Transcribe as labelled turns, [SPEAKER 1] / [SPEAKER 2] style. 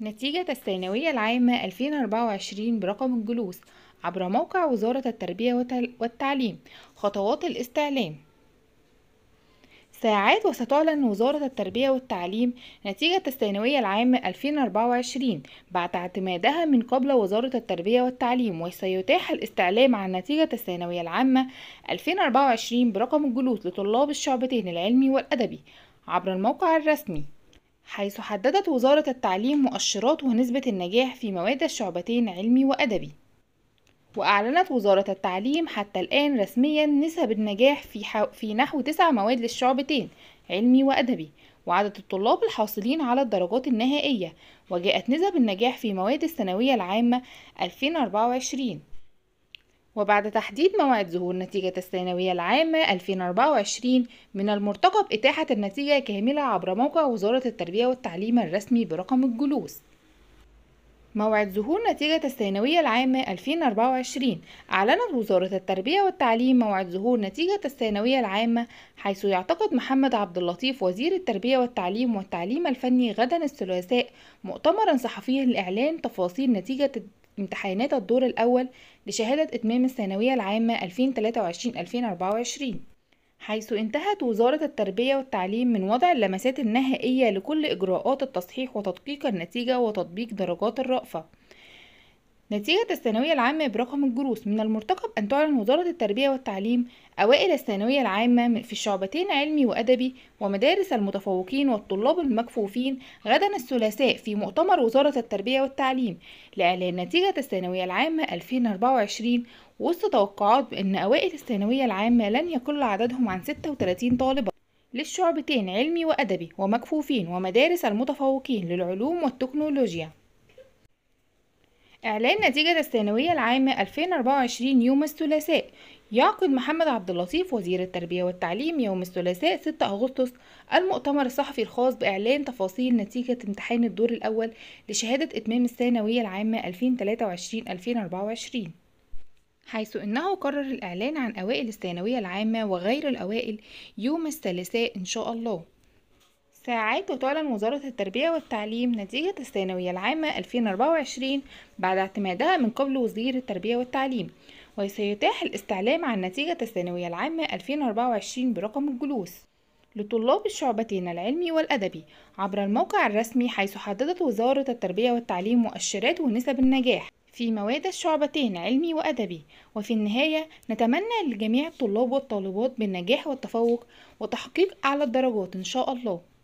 [SPEAKER 1] نتيجة الثانوية العامة 2024 برقم الجلوس عبر موقع وزارة التربية والتعليم خطوات الاستعلام ساعات وستعلن وزارة التربية والتعليم نتيجة الثانوية العامة 2024 بعد اعتمادها من قبل وزارة التربية والتعليم وسيتاح الاستعلام عن نتيجة الثانوية العامة 2024 برقم الجلوس لطلاب الشعبتين العلمي والأدبي عبر الموقع الرسمي حيث حددت وزارة التعليم مؤشرات ونسبة النجاح في مواد الشعبتين علمي وأدبي وأعلنت وزارة التعليم حتى الآن رسميا نسب النجاح في, حو... في نحو تسع مواد للشعبتين علمي وأدبي وعدد الطلاب الحاصلين على الدرجات النهائية وجاءت نسب النجاح في مواد الثانوية العامة 2024 وبعد تحديد موعد ظهور نتيجة الثانوية العامة 2024 من المرتقب إتاحة النتيجة كاملة عبر موقع وزارة التربية والتعليم الرسمي برقم الجلوس موعد ظهور نتيجة الثانوية العامة 2024 أعلنت وزارة التربية والتعليم موعد ظهور نتيجة الثانوية العامة حيث يعتقد محمد عبد اللطيف وزير التربية والتعليم والتعليم الفني غدا الثلاثاء مؤتمرا صحفيا لإعلان تفاصيل نتيجة امتحانات الدور الأول لشهادة إتمام الثانوية العامة 2023-2024 حيث انتهت وزارة التربية والتعليم من وضع اللمسات النهائية لكل إجراءات التصحيح وتدقيق النتيجة وتطبيق درجات الرأفة نتيجة الثانوية العامة برقم الجروس من المرتقب أن تعلن وزارة التربية والتعليم أوائل الثانوية العامة في الشعبتين علمي وأدبي ومدارس المتفوقين والطلاب المكفوفين غدا الثلاثاء في مؤتمر وزارة التربية والتعليم لإعلان نتيجة الثانوية العامة 2024 وسط توقعات بأن أوائل الثانوية العامة لن يقل عددهم عن 36 طالبا للشعبتين علمي وأدبي ومكفوفين ومدارس المتفوقين للعلوم والتكنولوجيا إعلان نتيجة الثانوية العامة 2024 يوم الثلاثاء يعقد محمد عبد اللطيف وزير التربية والتعليم يوم الثلاثاء 6 أغسطس المؤتمر الصحفي الخاص بإعلان تفاصيل نتيجة امتحان الدور الأول لشهادة إتمام الثانوية العامة 2023-2024 حيث إنه قرر الإعلان عن أوائل الثانوية العامة وغير الأوائل يوم الثلاثاء إن شاء الله ساعات وتعلن وزارة التربية والتعليم نتيجة الثانوية العامة 2024 بعد اعتمادها من قبل وزير التربية والتعليم وسيتاح الاستعلام عن نتيجة الثانوية العامة 2024 برقم الجلوس لطلاب الشعبتين العلمي والأدبي عبر الموقع الرسمي حيث حددت وزارة التربية والتعليم مؤشرات ونسب النجاح في مواد الشعبتين علمي وأدبي وفي النهاية نتمنى لجميع الطلاب والطالبات بالنجاح والتفوق وتحقيق أعلى الدرجات إن شاء الله